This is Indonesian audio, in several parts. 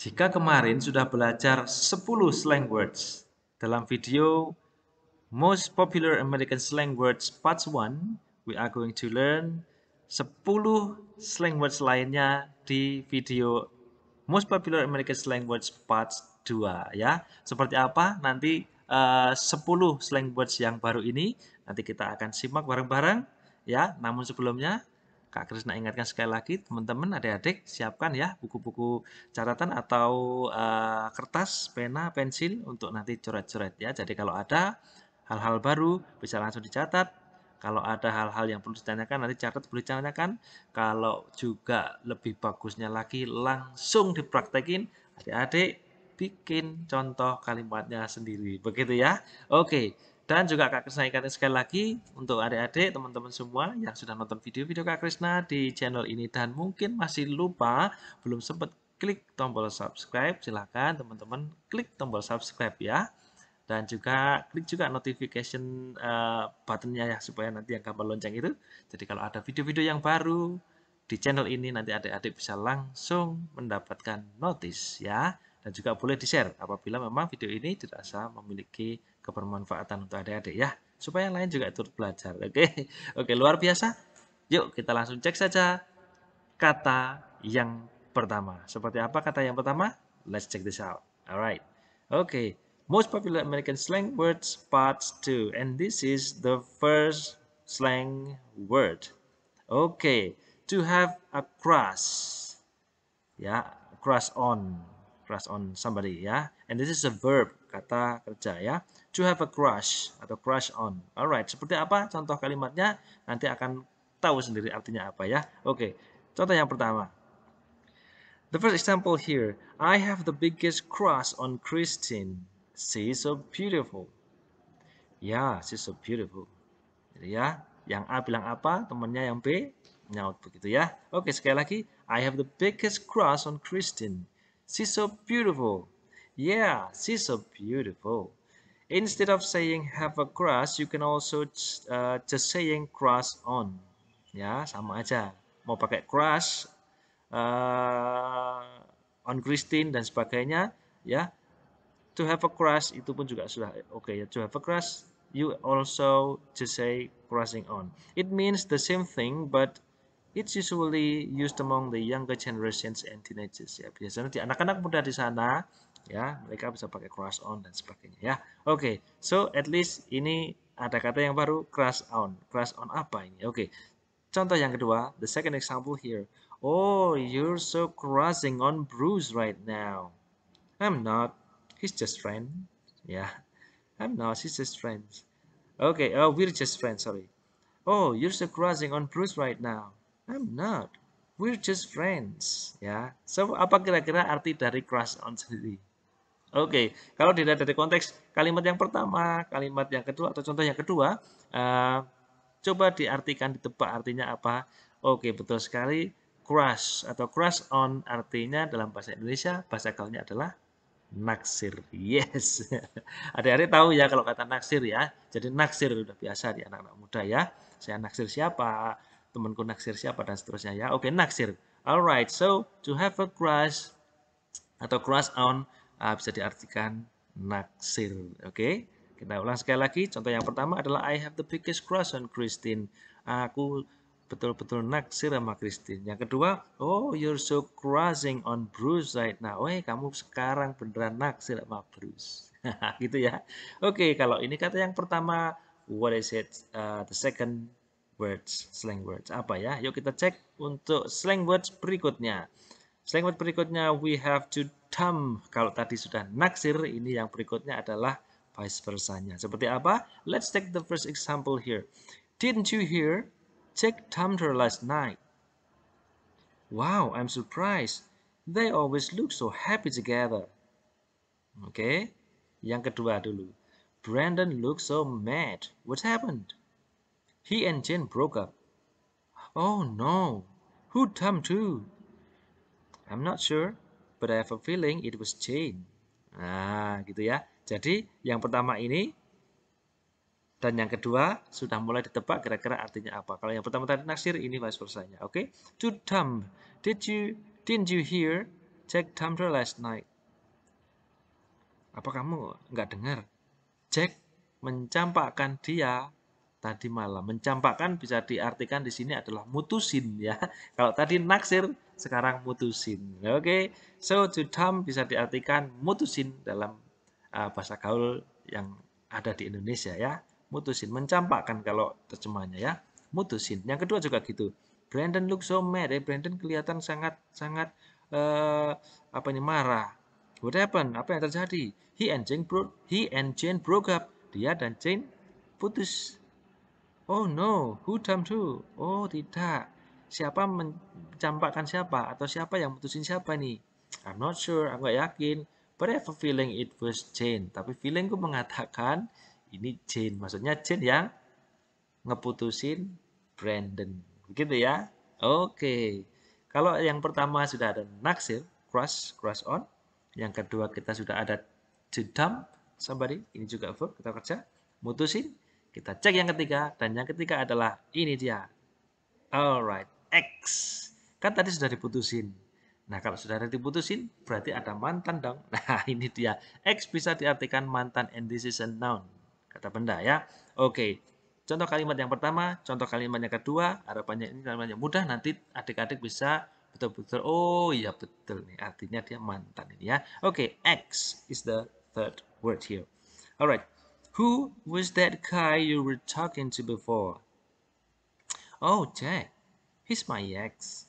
Jika kemarin sudah belajar 10 slang words dalam video Most Popular American Slang Words Part 1, we are going to learn 10 slang words lainnya di video Most Popular American Slang Words Part 2 ya. Seperti apa nanti eh, uh, 10 slang words yang baru ini nanti kita akan simak bareng-bareng ya. Namun sebelumnya Kak Krisna ingatkan sekali lagi, teman-teman, adik-adik, siapkan ya buku-buku catatan atau uh, kertas, pena, pensil untuk nanti coret-coret ya. Jadi kalau ada hal-hal baru bisa langsung dicatat. Kalau ada hal-hal yang perlu ditanyakan nanti catat boleh ditanyakan. Kalau juga lebih bagusnya lagi langsung dipraktekin adik-adik bikin contoh kalimatnya sendiri. Begitu ya. Oke. Dan juga Kak Krisna ingatkan sekali lagi untuk adik-adik, teman-teman semua yang sudah nonton video-video Kak Krisna di channel ini dan mungkin masih lupa, belum sempat klik tombol subscribe, silahkan teman-teman klik tombol subscribe ya. Dan juga klik juga notification uh, buttonnya ya, supaya nanti yang gambar lonceng itu. Jadi kalau ada video-video yang baru di channel ini, nanti adik-adik bisa langsung mendapatkan notice ya. Dan juga boleh di-share apabila memang video ini dirasa memiliki kebermanfaatan untuk adik-adik ya supaya yang lain juga turut belajar oke okay? oke okay, luar biasa yuk kita langsung cek saja kata yang pertama seperti apa kata yang pertama let's check this out alright oke okay. most popular American slang words part 2 and this is the first slang word oke okay. to have a crush ya yeah, crush on crush on somebody ya. And this is a verb, kata kerja ya. To have a crush atau crush on. Alright, seperti apa contoh kalimatnya? Nanti akan tahu sendiri artinya apa ya. Oke, okay. contoh yang pertama. The first example here, I have the biggest crush on Christine. She's so beautiful. Ya, yeah, she's so beautiful. Jadi ya, yang A bilang apa, temannya yang B nyaut begitu ya. Oke, sekali lagi, I have the biggest crush on Christine. She's so beautiful. Yeah, she's so beautiful. Instead of saying have a crush, you can also uh, just saying crush on. Ya, sama aja. Mau pakai crush uh, on Christine dan sebagainya, ya. To have a crush itu pun juga sudah oke okay, ya. To have a crush, you also just say crushing on. It means the same thing, but It's usually used among the younger generations and teenagers. Ya, biasanya di anak-anak muda di sana, ya, mereka bisa pakai crush on dan sebagainya. Ya, oke. Okay. So at least ini ada kata yang baru, crush on. Crush on apa ini? Oke. Okay. Contoh yang kedua, the second example here. Oh, you're so crushing on Bruce right now. I'm not. He's just friend. Yeah, I'm not. He's just friends. Okay. Oh, we're just friends. Sorry. Oh, you're so crushing on Bruce right now. I'm not. We're just friends. Ya. So, apa kira-kira arti dari crush on sendiri? Oke, okay. kalau dilihat dari konteks kalimat yang pertama, kalimat yang kedua, atau contoh yang kedua, uh, coba diartikan, ditebak artinya apa. Oke, okay, betul sekali. Crush atau crush on artinya dalam bahasa Indonesia, bahasa gaulnya adalah naksir. Yes. Adik-adik tahu ya kalau kata naksir ya. Jadi naksir udah biasa di anak-anak muda ya. Saya naksir siapa? temanku naksir siapa dan seterusnya ya. Oke, okay, naksir. Alright, so to have a crush atau crush on uh, bisa diartikan naksir. Oke, okay? kita ulang sekali lagi. Contoh yang pertama adalah I have the biggest crush on Christine. Aku betul-betul naksir sama Christine. Yang kedua, oh you're so crushing on Bruce right now. Eh, kamu sekarang beneran naksir sama Bruce. gitu ya. Oke, okay, kalau ini kata yang pertama, what is it? Uh, the second words. Slang words apa ya? Yuk kita cek untuk slang words berikutnya. Slang words berikutnya we have to dumb Kalau tadi sudah naksir, ini yang berikutnya adalah vice versa nya. Seperti apa? Let's take the first example here. Didn't you hear? Jack dumped her last night. Wow, I'm surprised. They always look so happy together. Oke, okay. yang kedua dulu. Brandon looks so mad. What happened? He and Jane broke up. Oh no, who'd Tom to? I'm not sure, but I have a feeling it was Jane. Nah, gitu ya. Jadi yang pertama ini dan yang kedua sudah mulai ditebak kira-kira artinya apa. Kalau yang pertama tadi naksir, ini vice versa-nya. Oke, okay? to dump. Did you didn't you hear Jack dumped her last night? Apa kamu nggak dengar? Jack mencampakkan dia tadi malam. Mencampakkan bisa diartikan di sini adalah mutusin ya. Kalau tadi naksir, sekarang mutusin. Oke, okay? so to dump bisa diartikan mutusin dalam uh, bahasa gaul yang ada di Indonesia ya. Mutusin, mencampakkan kalau terjemahnya ya. Mutusin. Yang kedua juga gitu. Brandon looks so mad. Eh, Brandon kelihatan sangat sangat uh, apa ini marah. What happened? Apa yang terjadi? He and Jane broke. He and Jane broke up. Dia dan Jane putus. Oh no, who dumped who? Oh tidak, siapa mencampakkan siapa atau siapa yang putusin siapa nih? I'm not sure, aku gak yakin. But I have a feeling it was Jane. Tapi feelingku mengatakan ini Jane. Maksudnya Jane yang ngeputusin Brandon. Begitu ya. Oke. Okay. Kalau yang pertama sudah ada naksir, crush, crush on. Yang kedua kita sudah ada to dump somebody. Ini juga verb, kita kerja. Mutusin kita cek yang ketiga, dan yang ketiga adalah ini dia. Alright, X. Kan tadi sudah diputusin. Nah, kalau sudah diputusin, berarti ada mantan dong. Nah, ini dia. X bisa diartikan mantan and this is a noun. Kata benda ya. Oke, contoh kalimat yang pertama, contoh kalimat yang kedua. Harapannya ini kalimat yang mudah, nanti adik-adik bisa betul-betul, oh iya betul nih. Artinya dia mantan ini ya. Oke, X is the third word here. Alright, Who was that guy you were talking to before? Oh, Jack. He's my ex.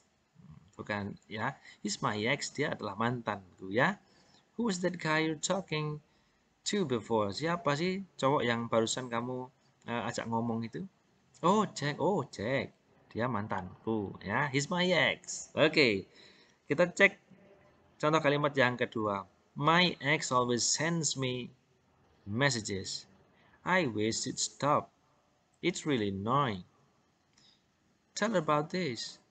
Bukan, ya. He's my ex. Dia adalah mantanku, ya. Who was that guy you're talking to before? Siapa sih cowok yang barusan kamu uh, ajak ngomong itu? Oh, Jack. Oh, Jack. Dia mantanku, ya. He's my ex. Oke. Okay. Kita cek contoh kalimat yang kedua. My ex always sends me messages. I wish it stopped. It's really annoying. Tell about this.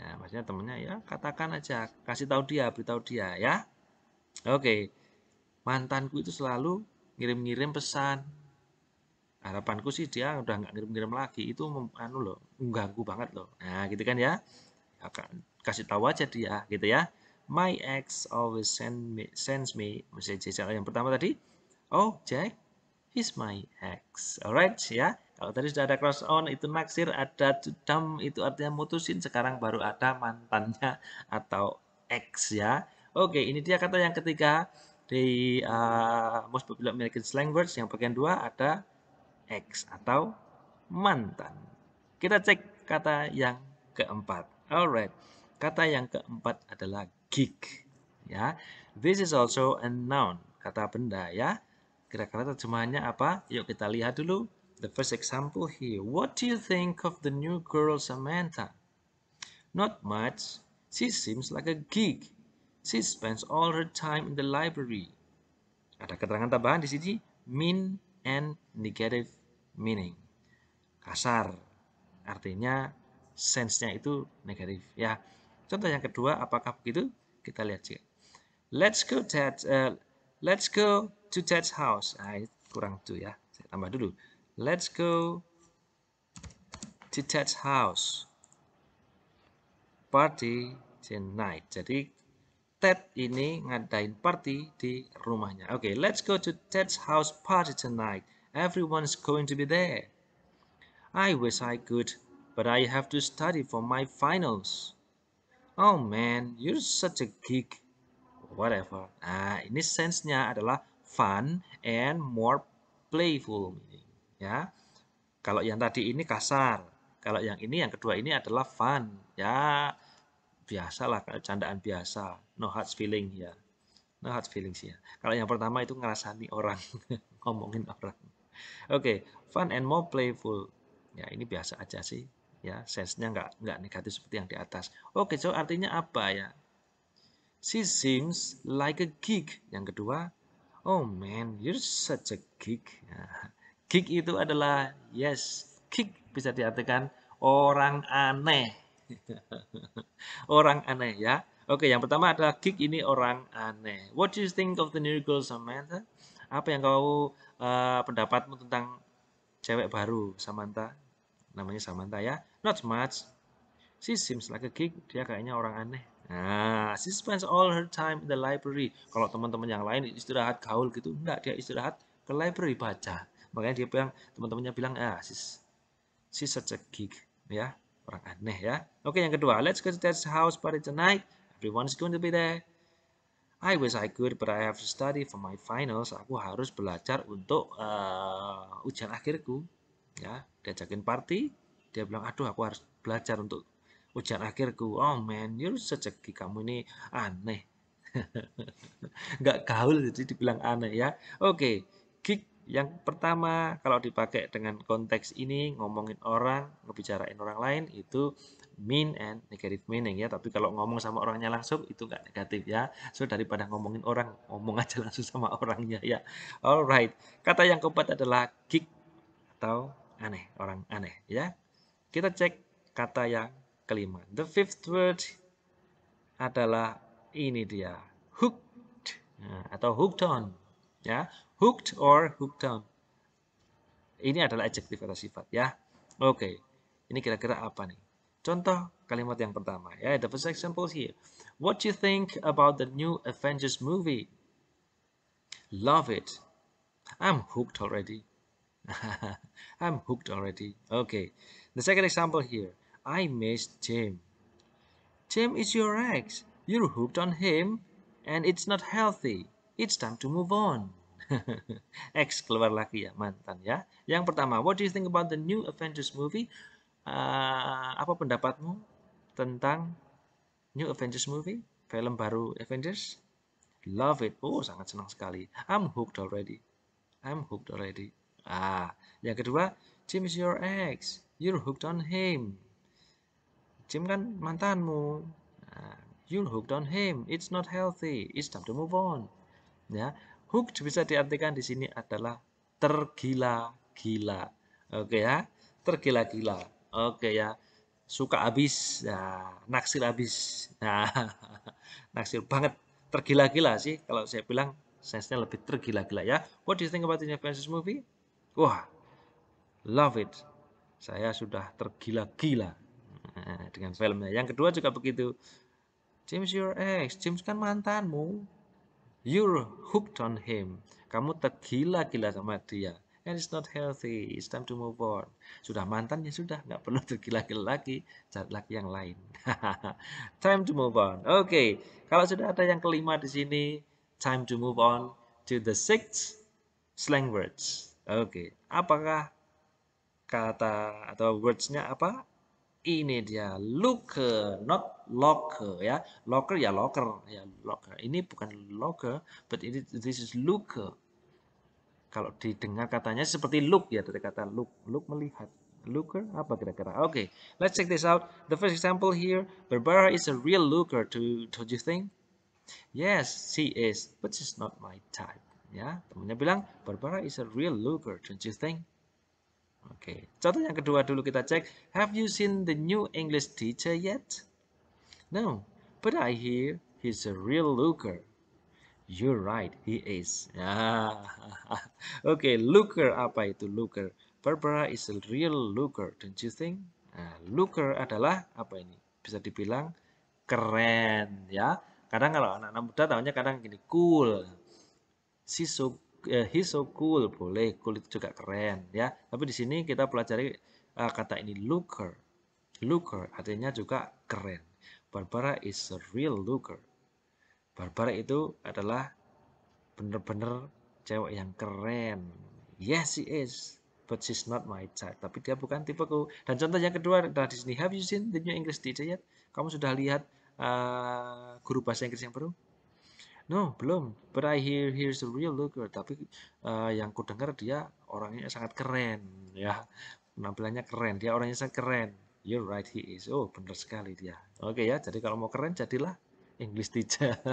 Nah, maksudnya temennya ya katakan aja, kasih tahu dia, beritahu dia ya. Oke, mantanku itu selalu ngirim-ngirim pesan. Harapanku sih dia udah nggak ngirim-ngirim lagi. Itu anu loh, mengganggu banget loh. Nah, gitu kan ya. Akan ya, kasih tahu aja dia, gitu ya. My ex always send me, sends me message. Yang pertama tadi, oh Jack, he's my ex. Alright ya. Kalau tadi sudah ada cross on itu naksir, ada dam itu artinya mutusin, sekarang baru ada mantannya atau ex ya. Oke, ini dia kata yang ketiga di uh, most popular American slang words. yang bagian dua ada ex atau mantan. Kita cek kata yang keempat. Alright. Kata yang keempat adalah gig ya. This is also a noun, kata benda ya. Kira-kira terjemahannya apa? Yuk kita lihat dulu. The first example here. What do you think of the new girl Samantha? Not much. She seems like a geek. She spends all her time in the library. Ada keterangan tambahan di sini. Mean and negative meaning. Kasar. Artinya sense-nya itu negatif. Ya. Contoh yang kedua, apakah begitu? Kita lihat sih. Let's go, Dad. Uh, let's go to Ted's house. Nah, kurang tuh ya. Saya tambah dulu. Let's go to Ted's house. Party tonight. Jadi Ted ini ngadain party di rumahnya. Oke, okay, let's go to Ted's house party tonight. Everyone's going to be there. I wish I could, but I have to study for my finals. Oh man, you're such a geek. Whatever. Ah, ini sense-nya adalah fun and more playful ya. Kalau yang tadi ini kasar, kalau yang ini yang kedua ini adalah fun ya. Biasalah candaan biasa, no hard feeling ya. No hard feelings ya. Kalau yang pertama itu ngerasani orang, ngomongin orang. Oke, okay. fun and more playful. Ya, ini biasa aja sih. Ya, sensenya nggak nggak negatif seperti yang di atas. Oke, okay, so artinya apa ya? She seems like a geek. Yang kedua, oh man you're such a geek geek itu adalah yes geek bisa diartikan orang aneh orang aneh ya Oke, yang pertama adalah geek ini orang aneh. What do you think of the new girl Samantha? Apa yang kau uh, pendapatmu tentang cewek baru Samantha? Namanya Samantha ya. Not much. She seems like a geek. Dia kayaknya orang aneh. Nah, she spends all her time in the library. Kalau teman-teman yang lain istirahat gaul gitu, enggak dia istirahat ke library baca. Makanya dia bilang teman-temannya bilang ah she's, she's such a geek ya orang aneh ya. Oke yang kedua, let's go to that house party tonight. Everyone's going to be there. I wish I could, but I have to study for my finals. Aku harus belajar untuk uh, ujian akhirku. Ya, diajakin party, dia bilang, aduh aku harus belajar untuk Ujar akhirku, oh man, you're such a kamu ini aneh. Nggak gaul jadi dibilang aneh ya. Oke, okay. gig yang pertama kalau dipakai dengan konteks ini ngomongin orang, ngebicarain orang lain itu mean and negative meaning ya. Tapi kalau ngomong sama orangnya langsung itu nggak negatif ya. So daripada ngomongin orang, ngomong aja langsung sama orangnya ya. Alright, kata yang keempat adalah gig atau aneh, orang aneh ya. Kita cek kata yang kelima. The fifth word adalah ini dia, hooked nah, atau hooked on. Ya, hooked or hooked on. Ini adalah adjektif atau sifat ya. Oke. Ini kira-kira apa nih? Contoh kalimat yang pertama ya, the first example here. What do you think about the new Avengers movie? Love it. I'm hooked already. I'm hooked already. Okay. The second example here. I miss Jim. Jim is your ex. You're hooked on him and it's not healthy. It's time to move on. ex keluar lagi ya, mantan ya. Yang pertama, what do you think about the new Avengers movie? Uh, apa pendapatmu tentang new Avengers movie? Film baru Avengers? Love it. Oh, sangat senang sekali. I'm hooked already. I'm hooked already. Ah, yang kedua, Jim is your ex. You're hooked on him. Jim kan mantanmu. Nah, you hooked on him. It's not healthy. It's time to move on. Ya, hooked bisa diartikan di sini adalah tergila-gila. Oke ya, tergila-gila. Oke ya, suka habis, nah, naksir habis. Nah, naksir banget, tergila-gila sih kalau saya bilang Sensenya lebih tergila-gila ya. What do you think about the Avengers movie? Wah, love it. Saya sudah tergila-gila dengan filmnya. Yang kedua juga begitu. James your ex, James kan mantanmu. You're hooked on him. Kamu tergila-gila sama dia. And it's not healthy. It's time to move on. Sudah mantannya sudah, nggak perlu tergila-gila lagi. Cari lagi yang lain. time to move on. Oke, okay. kalau sudah ada yang kelima di sini, time to move on to the sixth slang words. Oke, okay. apakah kata atau wordsnya apa? ini dia looker not locker ya locker ya locker ya locker ini bukan locker but ini this is looker kalau didengar katanya seperti look ya dari kata look look melihat looker apa kira-kira oke okay, let's check this out the first example here Barbara is a real looker to don't you think yes she is but she's not my type ya temennya bilang Barbara is a real looker don't you think Oke, contoh yang kedua dulu kita cek. Have you seen the new English teacher yet? No, but I hear he's a real looker. You're right, he is. Oke, looker apa itu looker? Barbara is a real looker, don't you think? Nah, looker adalah apa ini? Bisa dibilang keren ya. Kadang kalau anak-anak muda tahunya kadang gini cool. She's so Eh, he's so cool boleh cool itu juga keren ya tapi di sini kita pelajari uh, kata ini looker looker artinya juga keren Barbara is a real looker Barbara itu adalah bener-bener cewek yang keren yes she is but she's not my type tapi dia bukan tipeku dan contoh yang kedua adalah di sini have you seen the new English teacher yet kamu sudah lihat uh, guru bahasa Inggris yang baru No, belum. But I hear here's a real looker. Tapi uh, yang ku dengar dia orangnya sangat keren, ya. Penampilannya keren. Dia orangnya sangat keren. You're right, he is. Oh, benar sekali dia. Oke okay, ya, jadi kalau mau keren jadilah English teacher.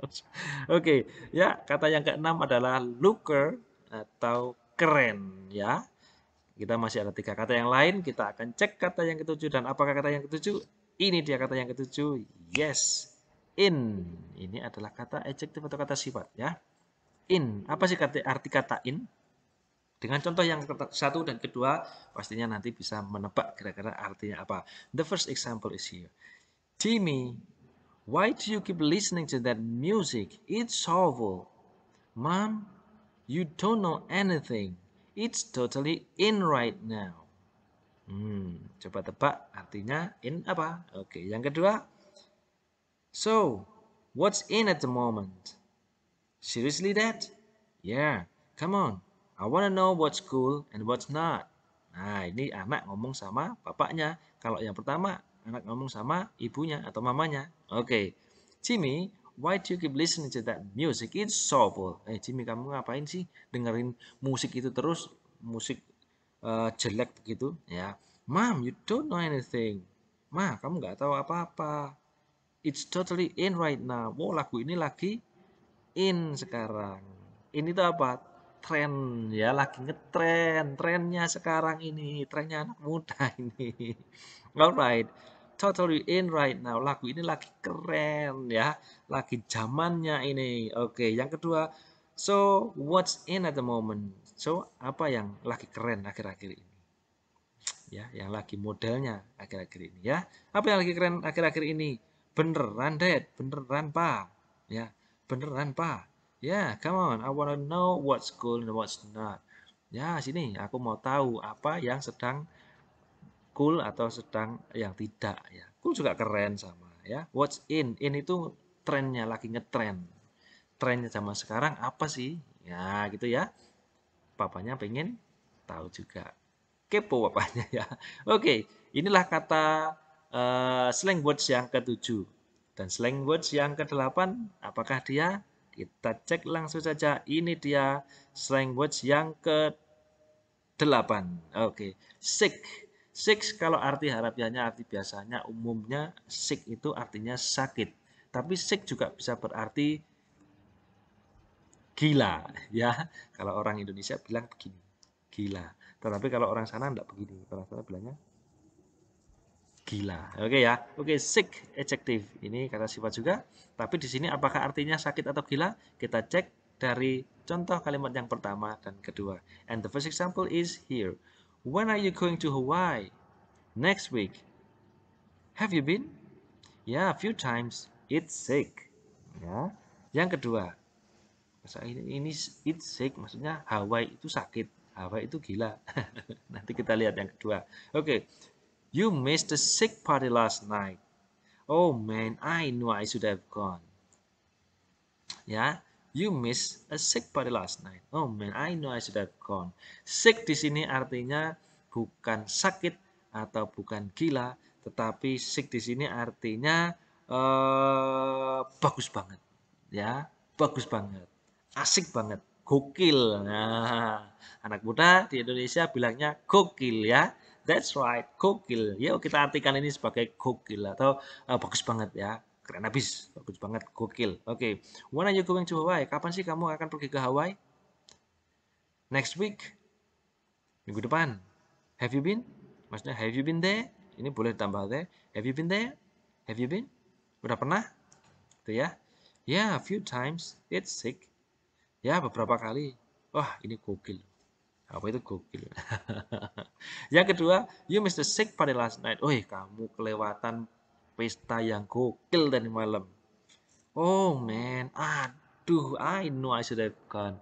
Oke, okay, ya kata yang keenam adalah looker atau keren ya. Kita masih ada tiga kata yang lain. Kita akan cek kata yang ketujuh dan apakah kata yang ketujuh? Ini dia kata yang ketujuh. Yes, in. Ini adalah kata adjektif atau kata sifat ya. In. Apa sih kata, arti kata in? Dengan contoh yang satu dan kedua, pastinya nanti bisa menebak kira-kira artinya apa. The first example is here. Timmy, why do you keep listening to that music? It's awful. Mom, you don't know anything. It's totally in right now. Hmm, coba tebak artinya in apa? Oke, yang kedua So, what's in at the moment? Seriously, Dad? Yeah, come on. I wanna know what's cool and what's not. Nah, ini anak ngomong sama bapaknya. Kalau yang pertama, anak ngomong sama ibunya atau mamanya. Oke, okay. Jimmy, why do you keep listening to that music? It's so cool. Eh, Jimmy, kamu ngapain sih dengerin musik itu terus? Musik uh, jelek begitu, ya. Mom, you don't know anything. Ma, kamu nggak tahu apa-apa. It's totally in right now. Wow, oh, lagu ini lagi in sekarang. Ini tuh apa? Trend ya, lagi ngetren. Trendnya sekarang ini, trennya anak muda ini. Alright. Totally in right now. Lagu ini lagi keren ya. Lagi zamannya ini. Oke, okay. yang kedua. So, what's in at the moment? So, apa yang lagi keren akhir-akhir ini? ya yang lagi modelnya akhir-akhir ini ya apa yang lagi keren akhir-akhir ini Beneran, Dad. Beneran, Pa. Ya, beneran, Pa. Ya, yeah, come on. I wanna know what's cool and what's not. Ya, sini. Aku mau tahu apa yang sedang cool atau sedang yang tidak. Ya, cool juga keren sama. Ya, what's in. In itu trennya lagi ngetren. Trennya zaman sekarang apa sih? Ya, gitu ya. Papanya pengen tahu juga. Kepo papanya ya. Oke, inilah kata uh, slang words yang ketujuh. Dan slang words yang kedelapan, apakah dia? Kita cek langsung saja. Ini dia slang words yang kedelapan. Oke, okay. sick. Sick kalau arti harapannya arti biasanya umumnya sick itu artinya sakit. Tapi sick juga bisa berarti gila ya. Kalau orang Indonesia bilang begini, gila. Tetapi kalau orang sana enggak begini, orang sana bilangnya gila. Oke okay ya. Oke, okay, sick adjective. Ini kata sifat juga. Tapi di sini apakah artinya sakit atau gila? Kita cek dari contoh kalimat yang pertama dan kedua. And the first example is here. When are you going to Hawaii? Next week. Have you been? Yeah, a few times. It's sick. Ya. Yang kedua. ini, ini it's sick maksudnya Hawaii itu sakit. Hawaii itu gila. Nanti kita lihat yang kedua. Oke. Okay. You missed the sick party last night. Oh man, I know I should have gone. Ya, you missed a sick party last night. Oh man, I know I should have gone. Sick di sini artinya bukan sakit atau bukan gila, tetapi sick di sini artinya uh, bagus banget. Ya, bagus banget. Asik banget, gokil. Nah, anak muda di Indonesia bilangnya gokil ya. That's right, gokil. Yuk kita artikan ini sebagai gokil atau uh, bagus banget ya. Keren habis, bagus banget, gokil. Oke, okay. when are you going to Hawaii? Kapan sih kamu akan pergi ke Hawaii? Next week, minggu depan. Have you been? Maksudnya have you been there? Ini boleh tambah there. Have you been there? Have you been? Udah pernah? Itu ya. Yeah, a few times. It's sick. Ya, beberapa kali. Wah, ini gokil apa itu gokil ya? yang kedua you missed the sick party last night oh kamu kelewatan pesta yang gokil tadi malam oh man aduh I know I should have gone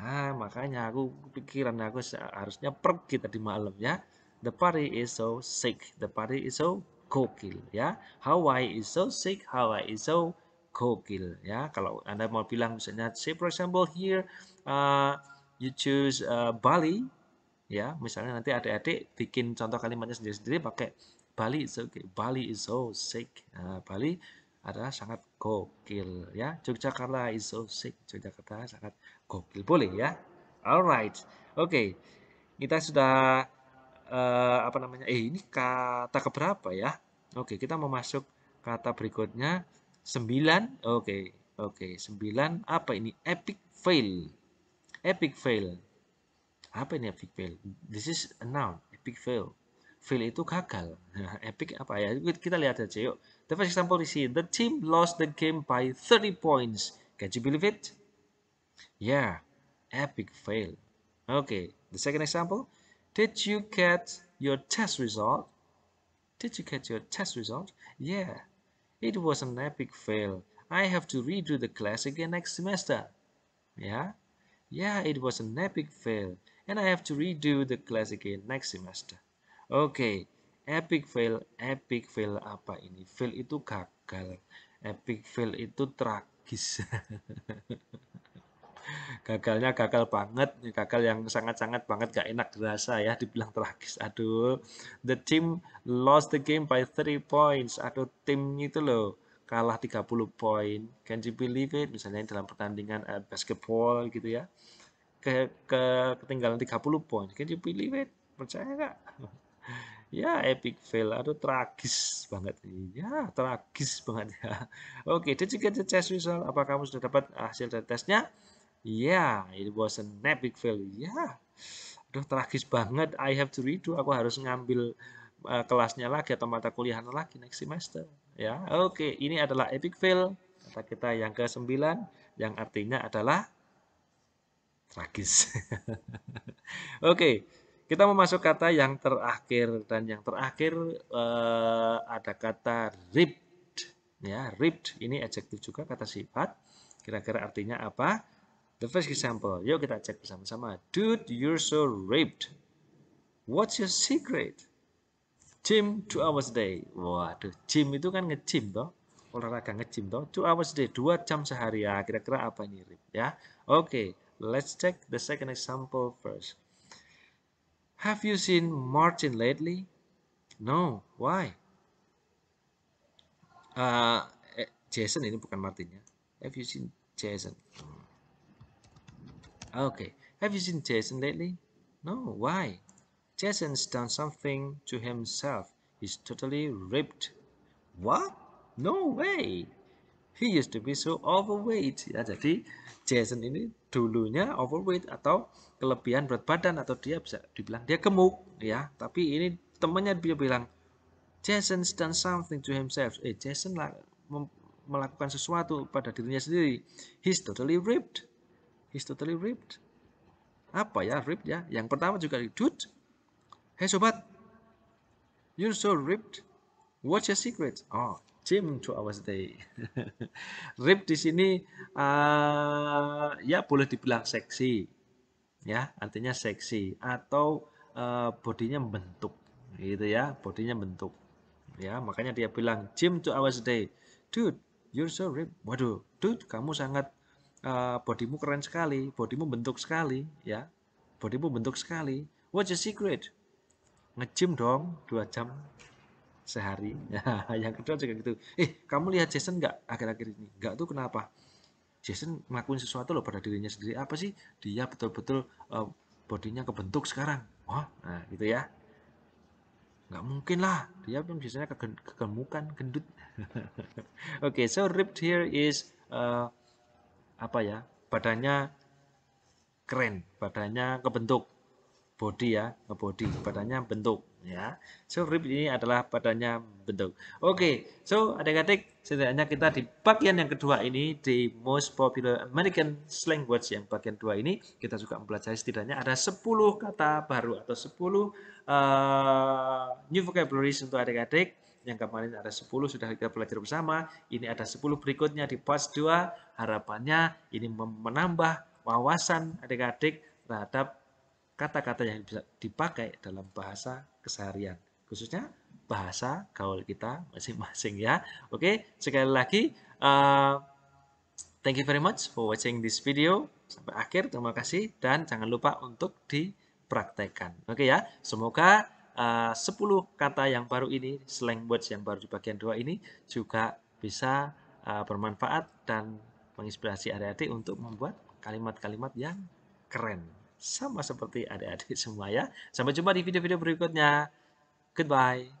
ah makanya aku pikiran aku seharusnya pergi tadi malam ya the party is so sick the party is so gokil ya Hawaii is so sick Hawaii is so gokil ya kalau anda mau bilang misalnya say for example here uh, you choose uh, Bali, ya misalnya nanti adik-adik bikin contoh kalimatnya sendiri-sendiri pakai Bali is okay. Bali is so sick. Nah, Bali adalah sangat gokil ya. Yogyakarta is so sick. Yogyakarta sangat gokil boleh ya. Alright, oke. Okay. Kita sudah uh, apa namanya? Eh ini kata keberapa ya? Oke, okay, kita mau masuk kata berikutnya sembilan. Oke, okay, oke. Okay, sembilan apa ini? Epic fail. epic fail apa ini epic fail this is a noun epic fail fail itu gagal epic apa ya kita lihat aja yuk the first example is here. the team lost the game by 30 points can you believe it yeah epic fail okay the second example did you get your test result did you get your test result yeah it was an epic fail I have to redo the class again next semester yeah Yeah, it was an epic fail, and I have to redo the class again next semester. Oke, okay, epic fail, epic fail apa ini? Fail itu gagal, epic fail itu tragis. Gagalnya gagal banget, gagal yang sangat-sangat banget gak enak dirasa ya, dibilang tragis. Aduh, the team lost the game by three points. Aduh, timnya itu loh kalah 30 poin. Can you believe it? Misalnya dalam pertandingan uh, basketball gitu ya. Ke, ke ketinggalan 30 poin. Can you believe it? Percaya nggak? ya epic fail aduh tragis banget ya tragis banget ya oke did you get the test result apa kamu sudah dapat hasil dari tesnya ya yeah, it was an epic fail ya yeah. aduh tragis banget I have to redo aku harus ngambil uh, kelasnya lagi atau mata kuliahnya lagi next semester Ya, oke, ini adalah epic fail kata kita yang ke-9 yang artinya adalah tragis. oke, kita mau masuk kata yang terakhir dan yang terakhir uh, ada kata ripped ya, ripped ini adjektif juga kata sifat. Kira-kira artinya apa? The first example, yuk kita cek bersama-sama. Dude, you're so ripped. What's your secret? gym two hours a day. Waduh, gym itu kan nge-gym toh. Olahraga nge-gym toh. 2 hours a day, dua jam sehari ya. Kira-kira apa ini, rib, Ya. Oke, okay, let's check the second example first. Have you seen Martin lately? No, why? Uh, eh, Jason ini bukan Martin ya. Have you seen Jason? Hmm. Oke, okay. have you seen Jason lately? No, why? Jason's done something to himself. He's totally ripped. What? No way. He used to be so overweight. Ya, jadi Jason ini dulunya overweight atau kelebihan berat badan atau dia bisa dibilang dia gemuk ya. Tapi ini temannya dia bilang Jason's done something to himself. Eh, Jason lah melakukan sesuatu pada dirinya sendiri. He's totally ripped. He's totally ripped. Apa ya ripped ya? Yang pertama juga dude Hey sobat, you're so ripped. What's your secret? Oh, gym to our day. Ripped di sini uh, ya boleh dibilang seksi, ya artinya seksi atau uh, bodinya bentuk, gitu ya, bodinya bentuk. Ya makanya dia bilang gym to our day, dude, you're so ripped. Waduh, dude, kamu sangat uh, bodimu keren sekali, bodimu bentuk sekali, ya, bodimu bentuk sekali. What's your secret? ngejim dong dua jam sehari. Ya, yang kedua juga gitu. Eh, kamu lihat Jason nggak akhir-akhir ini? Nggak tuh kenapa? Jason ngelakuin sesuatu loh pada dirinya sendiri. Apa sih? Dia betul-betul uh, bodinya kebentuk sekarang. Wah, nah gitu ya. Nggak mungkin lah. Dia pun biasanya kegemukan, gendut. Oke, okay, so ripped here is uh, apa ya? Badannya keren, badannya kebentuk body ya body badannya bentuk ya so rib ini adalah badannya bentuk oke okay, so adik-adik setidaknya kita di bagian yang kedua ini di most popular American slang words yang bagian dua ini kita juga mempelajari setidaknya ada 10 kata baru atau 10 uh, eh, new vocabulary untuk adik-adik yang kemarin ada 10 sudah kita belajar bersama ini ada 10 berikutnya di pas 2 harapannya ini menambah wawasan adik-adik terhadap kata-kata yang bisa dipakai dalam bahasa keseharian, khususnya bahasa gaul kita masing-masing ya. Oke, sekali lagi, uh, thank you very much for watching this video. Sampai akhir, terima kasih. Dan jangan lupa untuk dipraktekkan. Oke ya, semoga eh, uh, 10 kata yang baru ini, slang words yang baru di bagian dua ini, juga bisa uh, bermanfaat dan menginspirasi adik-adik untuk membuat kalimat-kalimat yang keren sama seperti adik-adik semua ya. Sampai jumpa di video-video berikutnya. Goodbye.